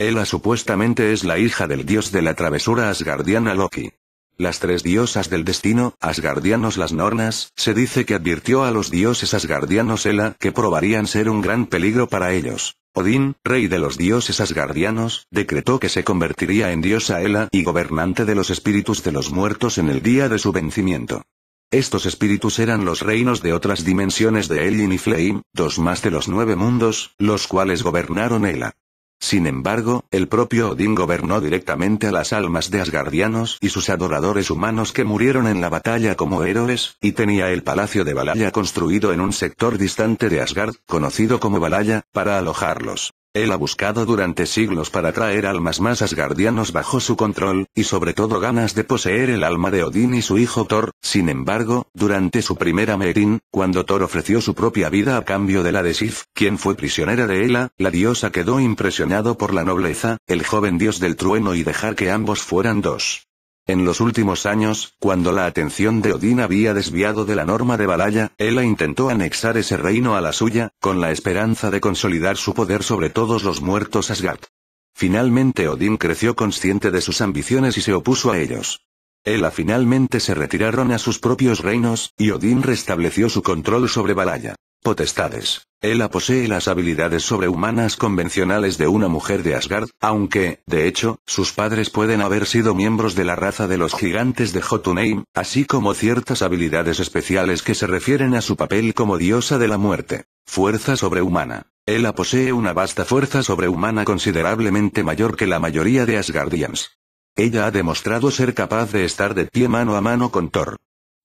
Ela supuestamente es la hija del dios de la travesura asgardiana Loki. Las tres diosas del destino, asgardianos las nornas, se dice que advirtió a los dioses asgardianos Ela que probarían ser un gran peligro para ellos. Odín, rey de los dioses asgardianos, decretó que se convertiría en diosa Ela y gobernante de los espíritus de los muertos en el día de su vencimiento. Estos espíritus eran los reinos de otras dimensiones de Elin y Flame, dos más de los nueve mundos, los cuales gobernaron Ela. Sin embargo, el propio Odín gobernó directamente a las almas de Asgardianos y sus adoradores humanos que murieron en la batalla como héroes, y tenía el palacio de Balaya construido en un sector distante de Asgard, conocido como Balaya, para alojarlos. Él ha buscado durante siglos para traer almas más asgardianos bajo su control, y sobre todo ganas de poseer el alma de Odín y su hijo Thor, sin embargo, durante su primera medin, cuando Thor ofreció su propia vida a cambio de la de Sif, quien fue prisionera de Ela, la diosa quedó impresionado por la nobleza, el joven dios del trueno y dejar que ambos fueran dos. En los últimos años, cuando la atención de Odín había desviado de la norma de Balaya, Ella intentó anexar ese reino a la suya, con la esperanza de consolidar su poder sobre todos los muertos Asgard. Finalmente Odín creció consciente de sus ambiciones y se opuso a ellos. Ella finalmente se retiraron a sus propios reinos, y Odín restableció su control sobre Balaya potestades. Ella posee las habilidades sobrehumanas convencionales de una mujer de Asgard, aunque, de hecho, sus padres pueden haber sido miembros de la raza de los gigantes de Jotunheim, así como ciertas habilidades especiales que se refieren a su papel como diosa de la muerte. Fuerza sobrehumana. Ella posee una vasta fuerza sobrehumana considerablemente mayor que la mayoría de Asgardians. Ella ha demostrado ser capaz de estar de pie mano a mano con Thor,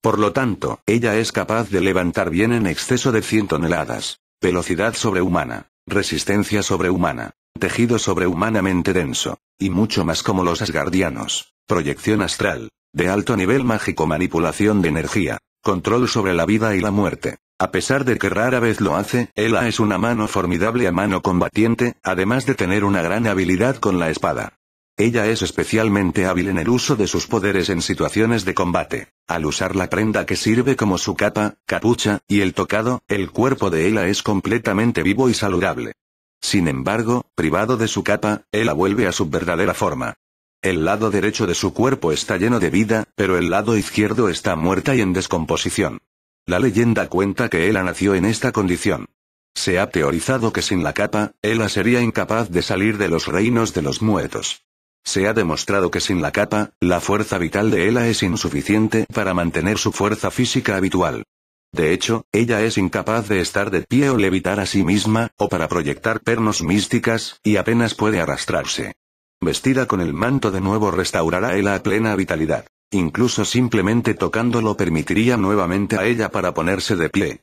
por lo tanto, ella es capaz de levantar bien en exceso de 100 toneladas. Velocidad sobrehumana. Resistencia sobrehumana. Tejido sobrehumanamente denso. Y mucho más como los asgardianos. Proyección astral. De alto nivel mágico manipulación de energía. Control sobre la vida y la muerte. A pesar de que rara vez lo hace, ella es una mano formidable a mano combatiente, además de tener una gran habilidad con la espada. Ella es especialmente hábil en el uso de sus poderes en situaciones de combate. Al usar la prenda que sirve como su capa, capucha, y el tocado, el cuerpo de ella es completamente vivo y saludable. Sin embargo, privado de su capa, ella vuelve a su verdadera forma. El lado derecho de su cuerpo está lleno de vida, pero el lado izquierdo está muerta y en descomposición. La leyenda cuenta que ella nació en esta condición. Se ha teorizado que sin la capa, ella sería incapaz de salir de los reinos de los muertos. Se ha demostrado que sin la capa, la fuerza vital de ella es insuficiente para mantener su fuerza física habitual. De hecho, ella es incapaz de estar de pie o levitar a sí misma, o para proyectar pernos místicas, y apenas puede arrastrarse. Vestida con el manto de nuevo restaurará a plena vitalidad. Incluso simplemente tocándolo permitiría nuevamente a ella para ponerse de pie.